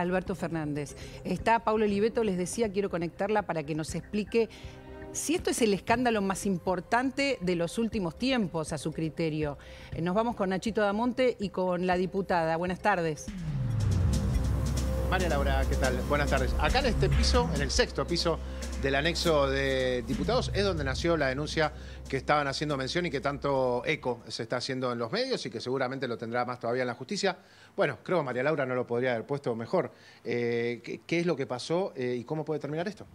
Alberto Fernández. Está Paulo Oliveto, les decía, quiero conectarla para que nos explique si esto es el escándalo más importante de los últimos tiempos, a su criterio. Eh, nos vamos con Nachito Damonte y con la diputada. Buenas tardes. María Laura, ¿qué tal? Buenas tardes. Acá en este piso, en el sexto piso del anexo de diputados, es donde nació la denuncia que estaban haciendo mención y que tanto eco se está haciendo en los medios y que seguramente lo tendrá más todavía en la justicia. Bueno, creo que María Laura no lo podría haber puesto mejor. Eh, ¿qué, es lo que pasó eh, y cómo puede terminar esto?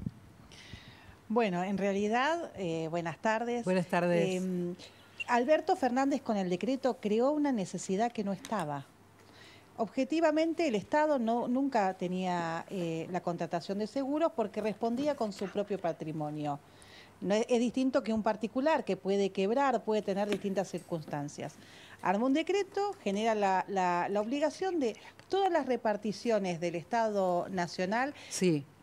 Bueno, en realidad, eh, buenas tardes. Buenas tardes. Em, Alberto Fernández con el decreto creó una necesidad que no estaba. Objetivamente el Estado no, nunca tenía la contratación de seguros porque respondía con su propio patrimonio. No es, distinto que un particular que puede quebrar, puede tener distintas circunstancias arma un decreto, genera la, obligación de todas las reparticiones del Estado Nacional.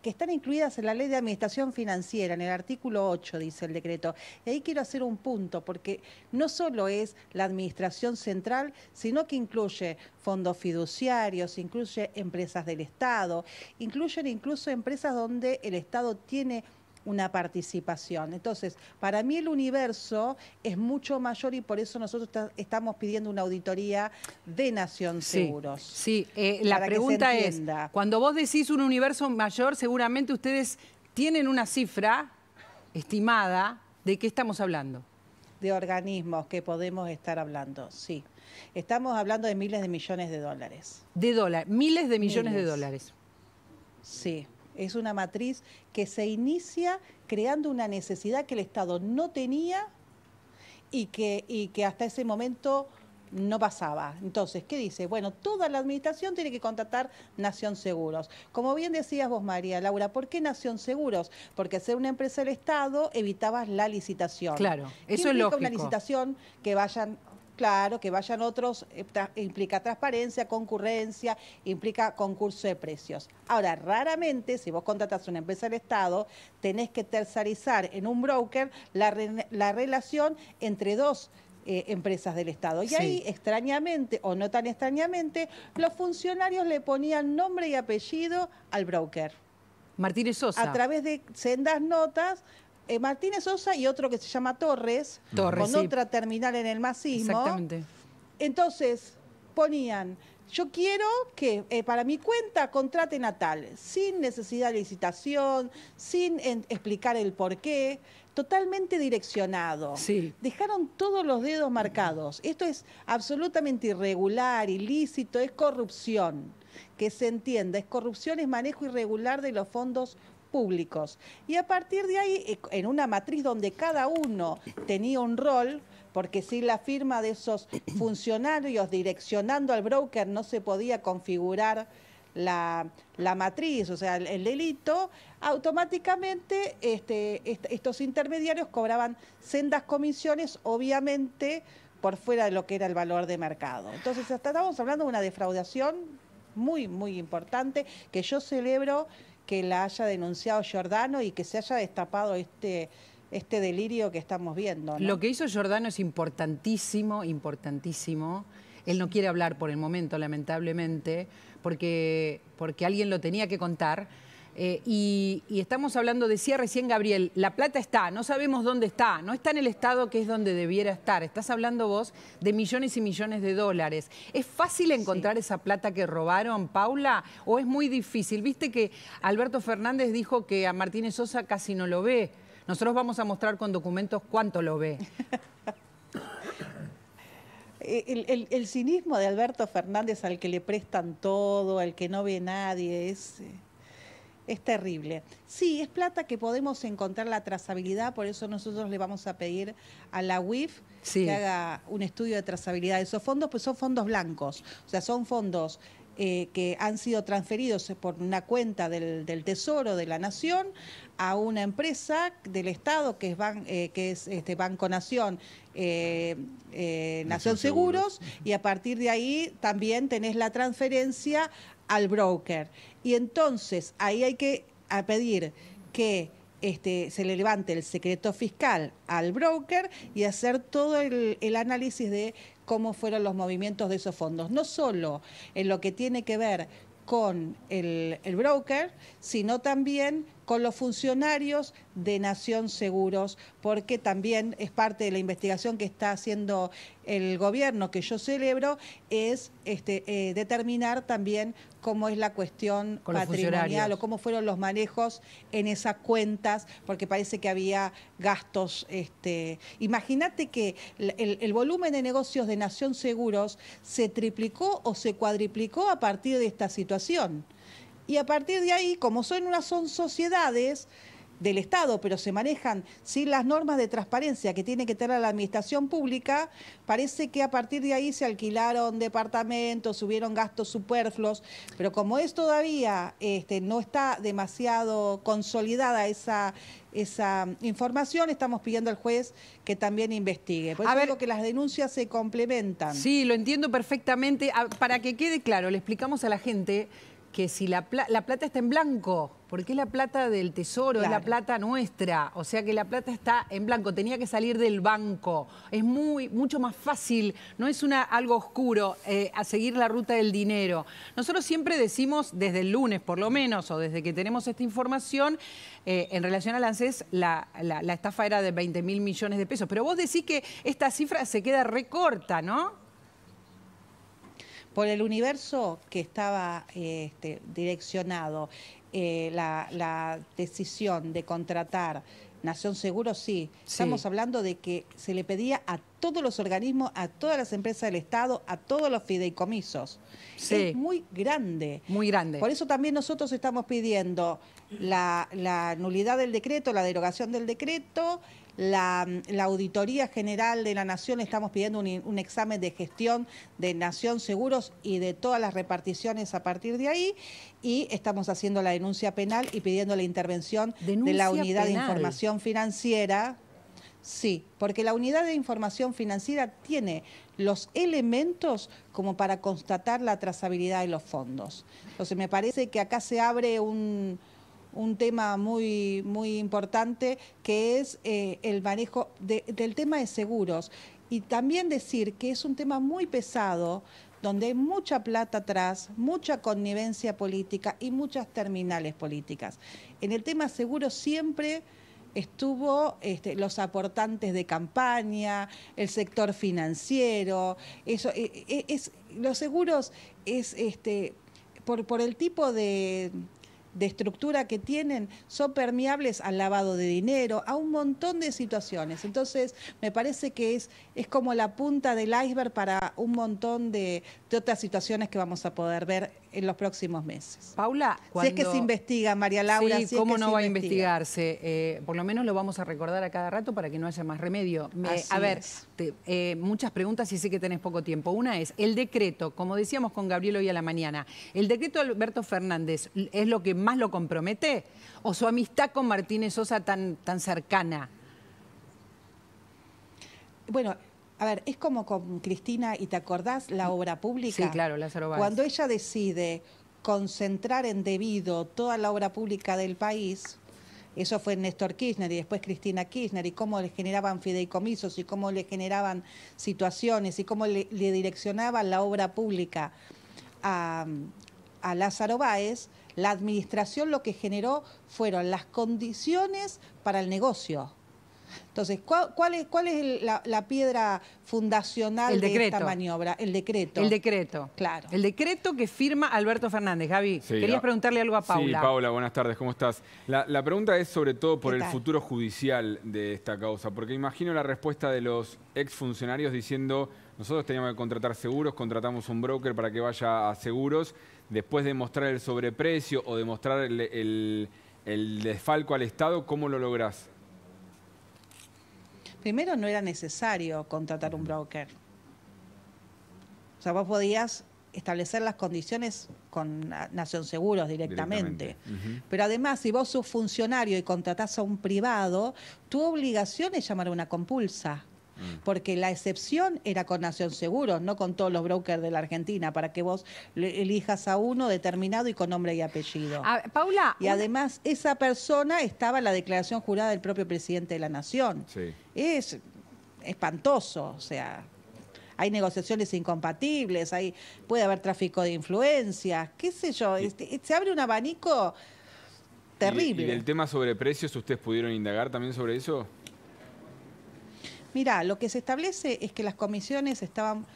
que están incluidas en la ley de administración financiera, en el artículo 8, dice el decreto. Y ahí quiero hacer un punto, porque no solo es la administración central, sino que incluye fondos fiduciarios, incluye empresas del Estado, incluyen incluso empresas donde el Estado tiene una participación. Entonces, para mí el universo es mucho mayor y por eso nosotros estamos pidiendo una auditoría de Nación Seguros. Sí, eh, la pregunta es, cuando vos decís un universo mayor, seguramente ustedes tienen una cifra estimada de qué estamos hablando. De organismos que podemos estar hablando, sí. Estamos hablando de miles de millones de dólares. De dólares, miles de millones de dólares. Sí. Es una matriz que se inicia creando una necesidad que el Estado no tenía y que, hasta ese momento no pasaba. Entonces, ¿qué dice? Bueno, toda la administración tiene que contratar Nación Seguros. Como bien decías vos, María Laura, ¿por qué Nación Seguros? Porque ser una empresa del Estado evitabas la licitación. Claro, eso es lógico. una licitación que vayan Claro, que vayan otros, eh, implica transparencia, concurrencia, implica concurso de precios. Ahora, raramente, si vos contratas una empresa del Estado, tenés que tercerizar en un broker la, relación entre dos eh, empresas del Estado. Y ahí, extrañamente o no tan extrañamente, los funcionarios le ponían nombre y apellido al broker. Martínez Sosa. A través de sendas notas eh, Martínez Sosa y otro que se llama Torres, con otra terminal en el masismo. Exactamente. Entonces, ponían, yo quiero que eh, para mi cuenta contrate Natal, sin necesidad de licitación, sin explicar el por qué, totalmente direccionado. Dejaron todos los dedos marcados. Esto es absolutamente irregular, ilícito, es corrupción. Que se entienda, es corrupción, es manejo irregular de los fondos públicos. Y a partir de ahí, eh, en una matriz donde cada uno tenía un rol, porque si la firma de esos funcionarios direccionando al broker no se podía configurar la, matriz, o sea, el, delito, automáticamente este, estos intermediarios cobraban sendas comisiones, obviamente por fuera de lo que era el valor de mercado. Entonces, hasta estamos hablando de una defraudación muy, muy importante que yo celebro que la haya denunciado Giordano y que se haya destapado este este delirio que estamos viendo. Lo que hizo Giordano es importantísimo, importantísimo. Él no quiere hablar por el momento, lamentablemente, porque, porque alguien lo tenía que contar eh, y, estamos hablando, decía recién Gabriel, la plata está, no sabemos dónde está, no está en el estado que es donde debiera estar. Estás hablando vos de millones y millones de dólares. ¿Es fácil encontrar esa plata que robaron, Paula, o es muy difícil? Viste que Alberto Fernández dijo que a Martínez Sosa casi no lo ve. Nosotros vamos a mostrar con documentos cuánto lo ve. El, el cinismo de Alberto Fernández al que le prestan todo, al que no ve nadie, es... Eh, es terrible. Sí, es plata que podemos encontrar la trazabilidad, por eso nosotros le vamos a pedir a la UIF que haga un estudio de trazabilidad de esos fondos, pues son fondos blancos, o sea, son fondos eh, que han sido transferidos por una cuenta del, Tesoro de la Nación a una empresa del Estado que es, eh, que es este Banco Nación, eh, Nación, Seguros, y a partir de ahí también tenés la transferencia al broker. Y entonces ahí hay que pedir que este, se le levante el secreto fiscal al broker y hacer todo el, análisis de cómo fueron los movimientos de esos fondos. No solo en lo que tiene que ver con el, el broker, sino también con los funcionarios de Nación Seguros, porque también es parte de la investigación que está haciendo el gobierno, que yo celebro, es este, eh, determinar también cómo es la cuestión patrimonial o cómo fueron los manejos en esas cuentas, porque parece que había gastos. Este, Imagínate que el, el volumen de negocios de Nación Seguros se triplicó o se cuadriplicó a partir de esta situación. Y a partir de ahí, como son unas sociedades del Estado, pero se manejan sin las normas de transparencia que tiene que tener la administración pública, parece que a partir de ahí se alquilaron departamentos, subieron gastos superfluos, pero como es todavía este, no está demasiado consolidada esa esa información, estamos pidiendo al juez que también investigue. Por eso a ver, digo que las denuncias se complementan. Sí, lo entiendo perfectamente. Para que quede claro, le explicamos a la gente que si la, plata está en blanco, porque es la plata del tesoro, es la plata nuestra, o sea que la plata está en blanco, tenía que salir del banco, es muy, mucho más fácil, no es una, algo oscuro eh, a seguir la ruta del dinero. Nosotros siempre decimos, desde el lunes por lo menos, o desde que tenemos esta información, eh, en relación al ANSES, la, la, la estafa era de 20 mil millones de pesos, pero vos decís que esta cifra se queda recorta, ¿no? por el universo que estaba este, direccionado eh, la, decisión de contratar Nación Seguro, sí. Estamos hablando de que se le pedía a todos los organismos, a todas las empresas del Estado, a todos los fideicomisos. Es muy grande. Muy grande. Por eso también nosotros estamos pidiendo la nulidad del decreto, la derogación del decreto la, la, Auditoría General de la Nación, estamos pidiendo un, examen de gestión de Nación Seguros y de todas las reparticiones a partir de ahí. Y estamos haciendo la denuncia penal y pidiendo la intervención de la Unidad de Información Financiera. Sí, porque la unidad de información financiera tiene los elementos como para constatar la trazabilidad de los fondos. Entonces me parece que acá se abre un, un tema muy, muy importante que es eh, el manejo del tema de seguros. Y también decir que es un tema muy pesado, donde hay mucha plata atrás, mucha connivencia política y muchas terminales políticas. En el tema seguros siempre estuvo este, los aportantes de campaña, el sector financiero, eso eh, eh, es los seguros es este por, por el tipo de de estructura que tienen son permeables al lavado de dinero, a un montón de situaciones. Entonces, me parece que es, es como la punta del iceberg para un montón de, otras situaciones que vamos a poder ver en los próximos meses. Paula, Si es que se investiga, María Laura. si ¿cómo es que no va a investigarse? Eh, por lo menos lo vamos a recordar a cada rato para que no haya más remedio. Eh, a ver, eh, muchas preguntas y sé que tenés poco tiempo. Una es, el decreto, como decíamos con Gabriel hoy a la mañana, el decreto de Alberto Fernández es lo que más más lo compromete? ¿O su amistad con Martínez Sosa tan, tan cercana? Bueno, a ver, es como con Cristina, y te acordás la obra pública. Sí, claro, Lázaro Báez. Cuando ella decide concentrar en debido toda la obra pública del país, eso fue Néstor Kirchner y después Cristina Kirchner, y cómo le generaban fideicomisos y cómo le generaban situaciones y cómo le, direccionaban la obra pública a, a Lázaro Báez, la administración lo que generó fueron las condiciones para el negocio. Entonces, ¿cuál, es, la, piedra fundacional de esta maniobra? El decreto. El decreto. Claro. El decreto que firma Alberto Fernández. Gaby, querías ah, preguntarle algo a Paula. Sí, Paula, buenas tardes, ¿cómo estás? La, pregunta es sobre todo por el futuro judicial de esta causa, porque imagino la respuesta de los exfuncionarios diciendo, nosotros teníamos que contratar seguros, contratamos un broker para que vaya a seguros después de mostrar el sobreprecio o de mostrar el, desfalco al Estado, ¿cómo lo lográs? Primero no era necesario contratar un broker. O sea, vos podías establecer las condiciones con Nación Seguros directamente. Pero además, si vos sos funcionario y contratás a un privado, tu obligación es llamar a una compulsa. Mm. porque la excepción era con Nación Seguro, no con todos los brokers de la Argentina, para que vos elijas a uno determinado y con nombre y apellido. Paula. Y además, esa persona estaba en la declaración jurada del propio presidente de la Nación. Es espantoso, o sea hay negociaciones incompatibles, hay, puede haber tráfico de influencias, qué sé yo, este, se abre un abanico terrible. ¿Y, y el tema sobre precios, ustedes pudieron indagar también sobre eso? Mira, lo que se establece es que las comisiones estaban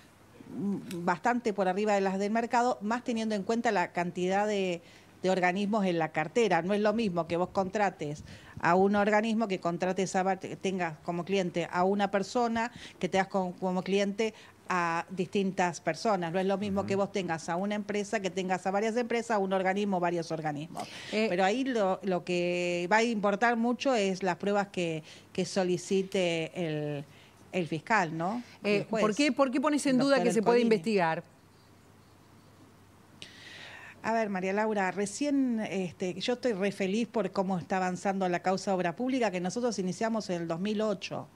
bastante por arriba de las del mercado, más teniendo en cuenta la cantidad de, organismos en la cartera. No es lo mismo que vos contrates a un organismo que contrates a, tengas como cliente a una persona, que te das como, como cliente a distintas personas. No es lo mismo que vos tengas a una empresa, que tengas a varias empresas, a un organismo, varios organismos. Eh, Pero ahí lo, que va a importar mucho es las pruebas que, solicite el, el, fiscal, ¿no? Eh, ¿por, qué, pones en duda que se puede investigar? A ver, María Laura, recién este, yo estoy re feliz por cómo está avanzando la causa obra pública que nosotros iniciamos en el 2008.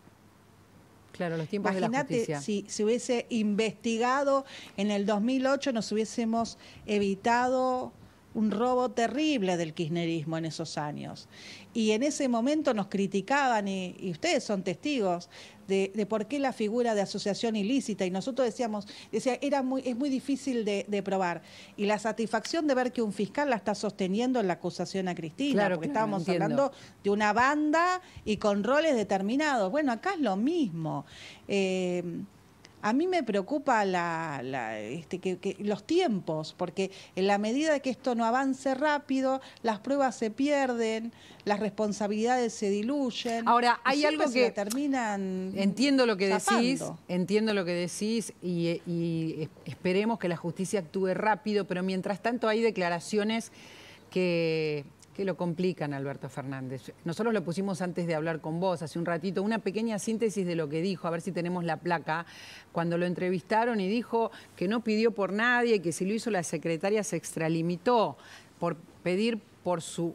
Imagínate si se hubiese investigado en el 2008, nos hubiésemos evitado un robo terrible del kirchnerismo en esos años. Y en ese momento nos criticaban, y ustedes son testigos, de, por qué la figura de asociación ilícita, y nosotros decíamos, decía, era muy, es muy difícil de, probar. Y la satisfacción de ver que un fiscal la está sosteniendo en la acusación a Cristina, porque estábamos hablando de una banda y con roles determinados. Bueno, acá es lo mismo. Eh, a mí me preocupa la, este, los tiempos, porque en la medida de que esto no avance rápido, las pruebas se pierden, las responsabilidades se diluyen. Ahora, hay algo que terminan Entiendo lo que decís, entiendo lo que decís y esperemos que la justicia actúe rápido, pero mientras tanto hay declaraciones que que lo complican, Alberto Fernández. Nosotros lo pusimos antes de hablar con vos, hace un ratito, una pequeña síntesis de lo que dijo, a ver si tenemos la placa, cuando lo entrevistaron y dijo que no pidió por nadie, que si lo hizo la secretaria se extralimitó por pedir por su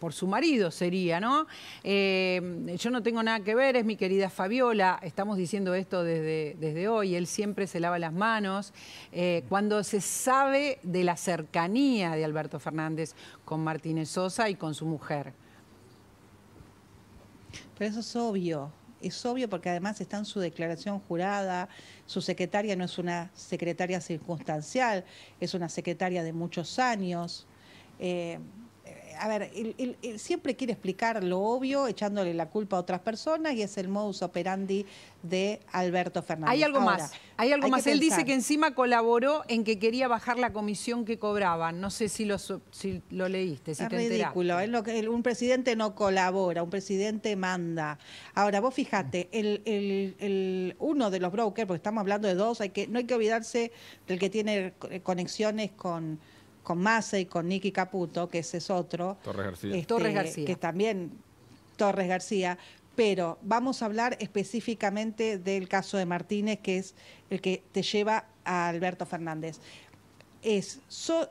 por su marido sería, ¿no? Eh, yo no tengo nada que ver, es mi querida Fabiola, estamos diciendo esto desde, desde hoy, él siempre se lava las manos. Eh, cuando se sabe de la cercanía de Alberto Fernández con Martínez Sosa y con su mujer. Pero eso es obvio, es obvio porque además está en su declaración jurada, su secretaria no es una secretaria circunstancial, es una secretaria de muchos años. Eh, a ver, él, siempre quiere explicar lo obvio echándole la culpa a otras personas y es el modus operandi de Alberto Fernández. Hay algo más, hay algo más. Él dice que encima colaboró en que quería bajar la comisión que cobraban. No sé si lo, lo leíste, es ridículo. Es un presidente no colabora, un presidente manda. Ahora, vos fijate, el, uno de los brokers, porque estamos hablando de dos, hay que, no hay que olvidarse del que tiene conexiones con con Mase y con Nicky Caputo, que ese es otro. Este, Torres García. Que también Torres García. Pero vamos a hablar específicamente del caso de Martínez, que es el que te lleva a Alberto Fernández. Es,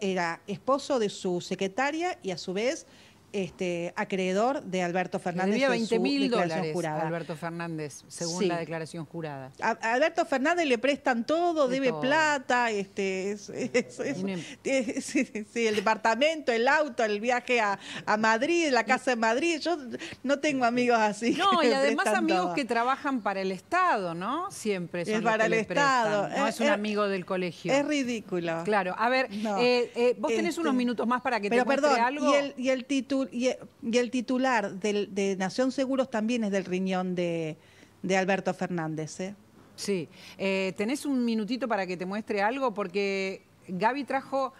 era esposo de su secretaria y a su vez este, acreedor de Alberto Fernández. 20 mil dólares Alberto Fernández, según la declaración jurada. A, Alberto Fernández le prestan todo, debe plata, este, el departamento, el auto, el viaje a, Madrid, la casa de Madrid. Yo no tengo amigos así. No, y además amigos que trabajan para el Estado, ¿no? Siempre es para el Estado. No eh, es, un eh, amigo del colegio. Es ridículo. Claro. A ver, eh, vos tenés unos este, minutos más para que te algo. Y y el título y, el titular de Nación Seguros también es del riñón de, Alberto Fernández. ¿eh? Sí. Eh, ¿Tenés un minutito para que te muestre algo? Porque Gaby trajo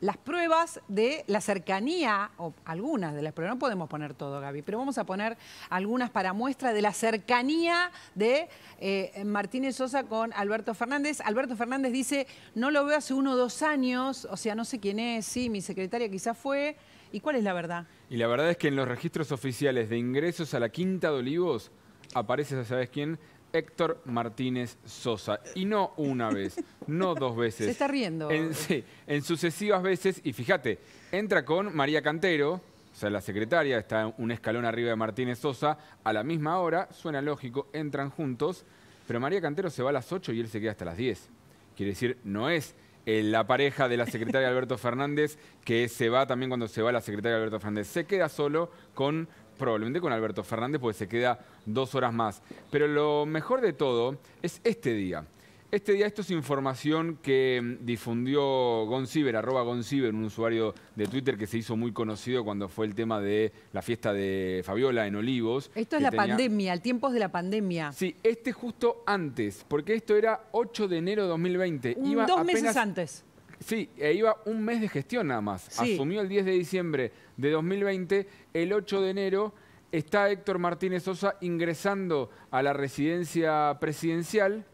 las pruebas de la cercanía, o algunas de las pruebas, no podemos poner todo, Gaby, pero vamos a poner algunas para muestra de la cercanía de eh, Martínez Sosa con Alberto Fernández. Alberto Fernández dice, no lo veo hace uno o dos años, o sea, no sé quién es, sí, mi secretaria quizás fue, ¿Y cuál es la verdad? Y la verdad es que en los registros oficiales de ingresos a la Quinta de Olivos aparece, ¿sabes quién? Héctor Martínez Sosa. Y no una vez, no dos veces. Se está riendo. En, sí, en sucesivas veces. Y fíjate, entra con María Cantero, o sea, la secretaria, está un escalón arriba de Martínez Sosa, a la misma hora, suena lógico, entran juntos, pero María Cantero se va a las 8 y él se queda hasta las 10. Quiere decir, no es eh, la pareja de la secretaria Alberto Fernández, que se va también cuando se va la secretaria Alberto Fernández. Se queda solo con, probablemente con Alberto Fernández, porque se queda dos horas más. Pero lo mejor de todo es este día. Este día esto es información que mm, difundió Gonciber, arroba Gonciber, un usuario de Twitter que se hizo muy conocido cuando fue el tema de la fiesta de Fabiola en Olivos. Esto es la pandemia, el tiempo es de la pandemia. Sí, este justo antes, porque esto era 8 de enero de 2020. dos meses antes. Sí, e iba un mes de gestión nada más. Asumió el 10 de diciembre de 2020, el 8 de enero está Héctor Martínez Sosa ingresando a la residencia presidencial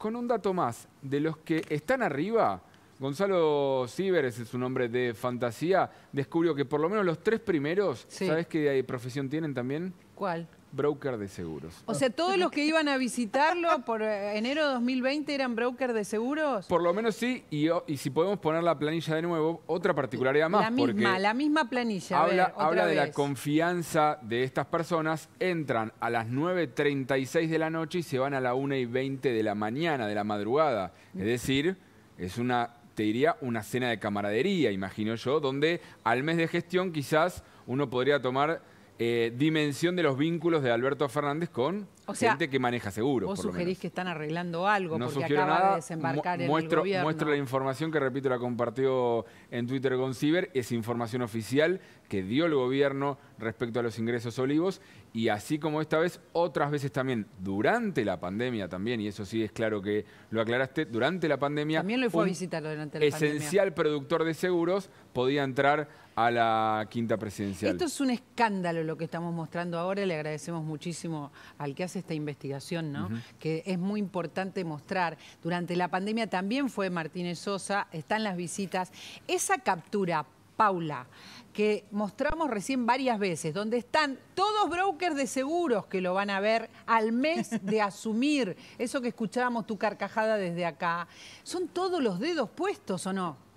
con un dato más. De los que están arriba, Gonzalo Ciberes es su nombre de fantasía, descubrió que por lo menos los tres primeros, ¿sabes qué profesión tienen también? ¿Cuál? broker de seguros. O sea, todos los que iban a visitarlo por eh, enero de 2020 eran broker de seguros. Por lo menos sí, y, si podemos poner la planilla de nuevo, otra particularidad más. La misma, la misma planilla. Habla, de la confianza de estas personas, entran a las 9.36 de la noche y se van a la 1.20 de la mañana, de la madrugada. Es decir, es una, te diría, una cena de camaradería, imagino yo, donde al mes de gestión quizás uno podría tomar eh, dimensión de los vínculos de Alberto Fernández con gente que maneja seguros. por lo sugerís que están arreglando algo no porque acaba de desembarcar en el gobierno. Muestro la información que, repito, la compartió en Twitter con Ciber. Es información oficial que dio el gobierno respecto a los ingresos olivos. Y así como esta vez, otras veces también, durante la pandemia también, y eso sí es claro que lo aclaraste, durante la pandemia... También lo fue a durante la esencial pandemia. Esencial productor de seguros podía entrar a la quinta presidencial. Esto es un escándalo lo que estamos mostrando ahora. Le agradecemos muchísimo al que hace esta investigación, ¿no? Que es muy importante mostrar. Durante la pandemia también fue Martínez Sosa, están las visitas. Esa captura, Paula, que mostramos recién varias veces, donde están todos brokers de seguros que lo van a ver al mes de asumir. Eso que escuchábamos tu carcajada desde acá. ¿Son todos los dedos puestos o no?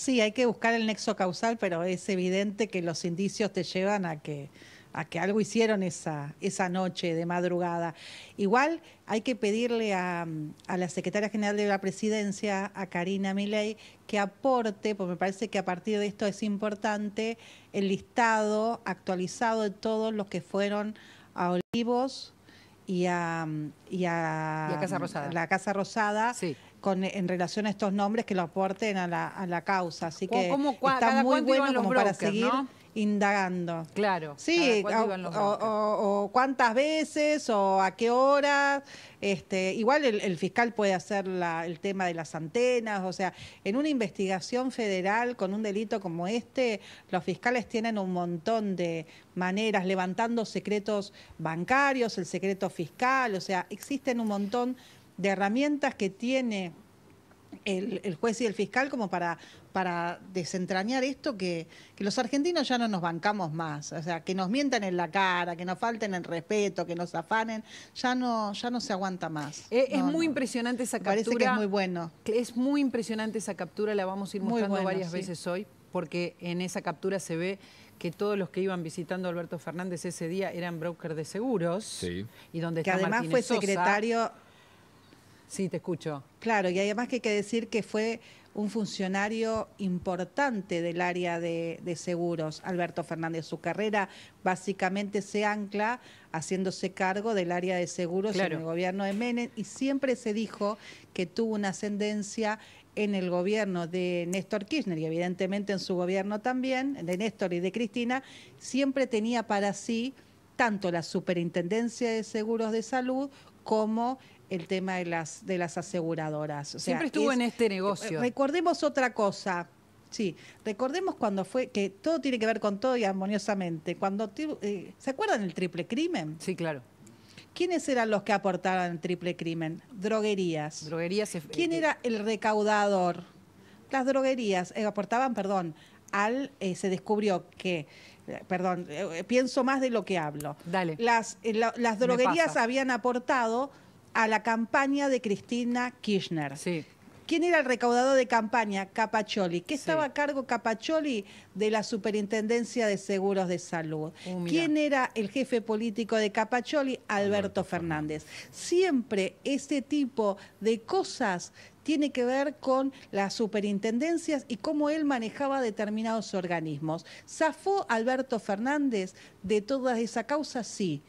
Sí, hay que buscar el nexo causal, pero es evidente que los indicios te llevan a que a que algo hicieron esa, esa noche de madrugada. Igual hay que pedirle a, a, la secretaria general de la presidencia, a Karina Milei, que aporte, porque me parece que a partir de esto es importante, el listado actualizado de todos los que fueron a Olivos y a, y a, La Casa Rosada. Sí en relación a estos nombres que lo aporten a la, causa. Así que está muy bueno como para seguir indagando. Claro. Sí, o, cuántas veces o a qué hora. Este, igual el, fiscal puede hacer el tema de las antenas, o sea, en una investigación federal con un delito como este, los fiscales tienen un montón de maneras, levantando secretos bancarios, el secreto fiscal, o sea, existen un montón de herramientas que tiene el, juez y el fiscal como para, para desentrañar esto que, que, los argentinos ya no nos bancamos más, o sea, que nos mientan en la cara, que nos falten el respeto, que nos afanen, ya no, ya no se aguanta más. Eh, es muy impresionante esa captura. Parece que es muy bueno. Es muy impresionante esa captura, la vamos a ir mostrando varias veces hoy, porque en esa captura se ve que todos los que iban visitando a Alberto Fernández ese día eran broker de seguros. Y donde que además fue secretario... Sí, te escucho. Claro, y además que hay que decir que fue un funcionario importante del área de, seguros, Alberto Fernández. Su carrera básicamente se ancla haciéndose cargo del área de seguros en el gobierno de Menem y siempre se dijo que tuvo una ascendencia en el gobierno de Néstor Kirchner y evidentemente en su gobierno también, de Néstor y de Cristina, siempre tenía para sí tanto la Superintendencia de Seguros de Salud como el tema de las, de las aseguradoras. Siempre estuvo en este negocio. Recordemos otra cosa. Sí, recordemos cuando fue, que todo tiene que ver con todo y armoniosamente. Cuando eh, ¿Se acuerdan el triple crimen? Sí, claro. ¿Quiénes eran los que aportaban el triple crimen? Droguerías. Droguerías. ¿Quién eh, era el recaudador? Las droguerías eh, aportaban, perdón, al se descubrió que perdón, pienso más de lo que hablo. Dale. Las, las droguerías habían aportado a la campaña de Cristina Kirchner. ¿Quién era el recaudador de campaña? Capacholi. ¿Qué estaba a cargo Capacholi de la Superintendencia de Seguros de Salud? Uh, ¿Quién era el jefe político de Capacholi? Alberto, Fernández. Fernández. Siempre este tipo de cosas tiene que ver con las superintendencias y cómo él manejaba determinados organismos. ¿Zafó Alberto Fernández de toda esa causa? Sí.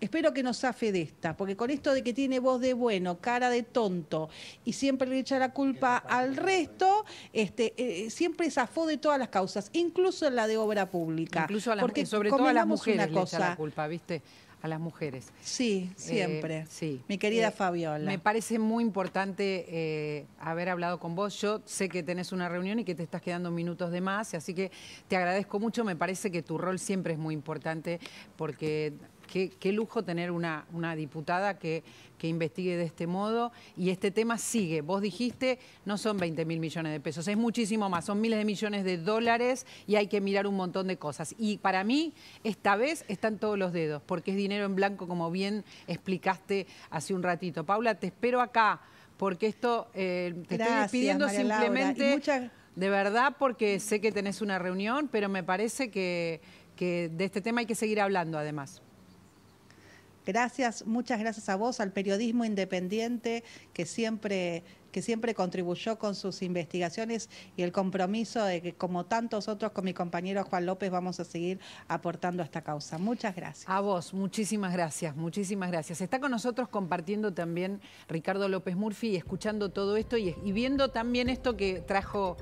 Espero que nos zafe de esta, porque con esto de que tiene voz de bueno, cara de tonto y siempre le echa la culpa al resto, este, eh, eh, siempre zafó de todas las causas, incluso en la de obra pública. Incluso a las, porque sobre todo a las mujeres le echa la culpa, ¿viste? A las mujeres. Sí, eh, siempre. sí. Mi querida Fabiola. Me parece muy importante haber hablado con vos. Yo sé que tenés una reunión y que te estás quedando minutos de más, así que te agradezco mucho. Me parece que tu rol siempre es muy importante porque qué, lujo tener una, diputada que, investigue de este modo. Y este tema sigue. Vos dijiste, no son 20 mil millones de pesos, es muchísimo más, son miles de millones de dólares y hay que mirar un montón de cosas. Y para mí, esta vez están todos los dedos, porque es dinero en blanco, como bien explicaste hace un ratito. Paula, te espero acá, porque esto eh, te estoy despidiendo simplemente. De verdad, porque sé que tenés una reunión, pero me parece que de este tema hay que seguir hablando además. Gracias, muchas gracias a vos, al periodismo independiente que siempre que siempre contribuyó con sus investigaciones y el compromiso de que, como tantos otros, con mi compañero Juan López vamos a seguir aportando a esta causa. Muchas gracias. A vos, muchísimas gracias, muchísimas gracias. Está con nosotros compartiendo también Ricardo López Murphy y escuchando todo esto y, y viendo también esto que trajo...